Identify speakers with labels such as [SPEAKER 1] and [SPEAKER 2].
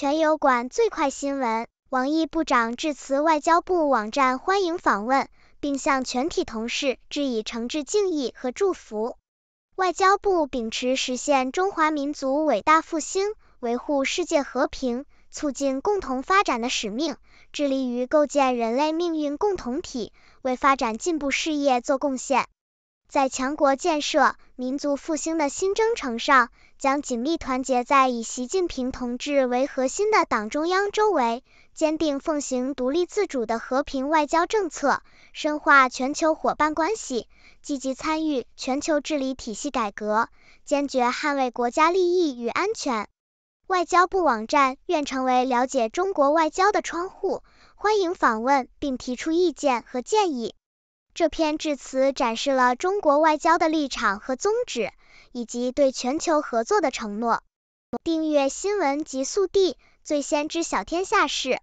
[SPEAKER 1] 全友馆最快新闻：王毅部长致辞，外交部网站欢迎访问，并向全体同事致以诚挚敬意和祝福。外交部秉持实现中华民族伟大复兴、维护世界和平、促进共同发展的使命，致力于构建人类命运共同体，为发展进步事业做贡献。在强国建设、民族复兴的新征程上，将紧密团结在以习近平同志为核心的党中央周围，坚定奉行独立自主的和平外交政策，深化全球伙伴关系，积极参与全球治理体系改革，坚决捍卫国家利益与安全。外交部网站愿成为了解中国外交的窗户，欢迎访问并提出意见和建议。这篇致辞展示了中国外交的立场和宗旨，以及对全球合作的承诺。订阅新闻极速递，最先知晓天下事。